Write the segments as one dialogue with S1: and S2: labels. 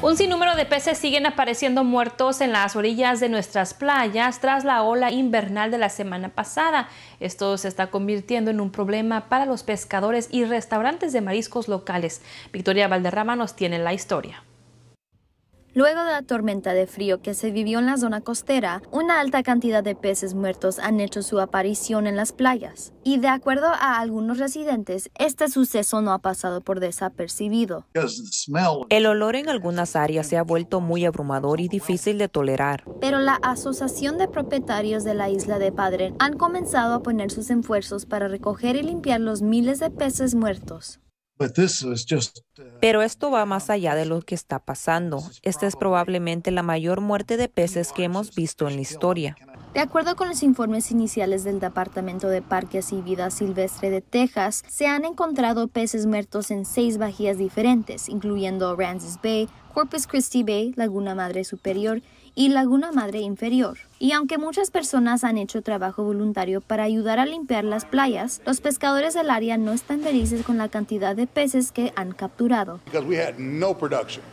S1: Un sinnúmero de peces siguen apareciendo muertos en las orillas de nuestras playas tras la ola invernal de la semana pasada. Esto se está convirtiendo en un problema para los pescadores y restaurantes de mariscos locales. Victoria Valderrama nos tiene la historia.
S2: Luego de la tormenta de frío que se vivió en la zona costera, una alta cantidad de peces muertos han hecho su aparición en las playas. Y de acuerdo a algunos residentes, este suceso no ha pasado por desapercibido. El olor en
S1: algunas áreas se ha vuelto muy abrumador y difícil de tolerar.
S2: Pero la Asociación de Propietarios de la Isla de Padre han comenzado a poner sus esfuerzos para recoger y limpiar los miles de peces muertos.
S1: Uh, Pero esto va más um, allá de lo que está pasando. Esta es probablemente la mayor muerte de peces que hemos visto en la historia.
S2: De acuerdo con los informes iniciales del Departamento de Parques y Vida Silvestre de Texas, se han encontrado peces muertos en seis bahías diferentes, incluyendo Ramses Bay, Corpus Christi Bay, Laguna Madre Superior y Laguna Madre Inferior. Y aunque muchas personas han hecho trabajo voluntario para ayudar a limpiar las playas, los pescadores del área no están felices con la cantidad de peces que han capturado.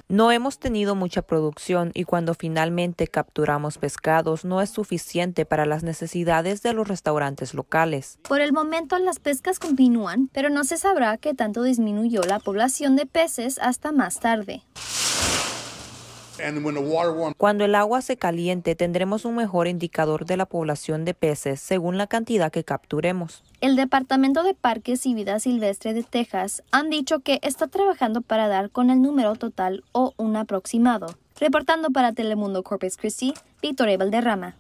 S2: No,
S1: hemos tenido mucha producción y cuando finalmente capturamos pescados no es suficiente para las necesidades de los restaurantes locales.
S2: Por el momento las pescas continúan, pero no se sabrá qué tanto disminuyó la población de peces hasta más tarde.
S1: Cuando el agua se caliente, tendremos un mejor indicador de la población de peces según la cantidad que capturemos.
S2: El Departamento de Parques y Vida Silvestre de Texas han dicho que está trabajando para dar con el número total o un aproximado. Reportando para Telemundo Corpus Christi, Victoria Valderrama.